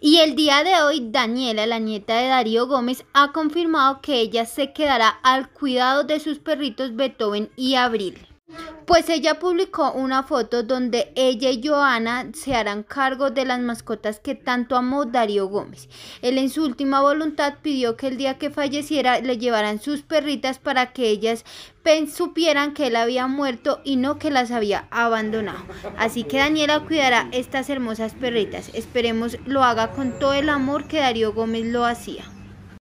Y el día de hoy, Daniela, la nieta de Darío Gómez, ha confirmado que ella se quedará al cuidado de sus perritos Beethoven y Abril. Pues ella publicó una foto donde ella y Joana se harán cargo de las mascotas que tanto amó Darío Gómez. Él en su última voluntad pidió que el día que falleciera le llevaran sus perritas para que ellas supieran que él había muerto y no que las había abandonado. Así que Daniela cuidará estas hermosas perritas. Esperemos lo haga con todo el amor que Darío Gómez lo hacía.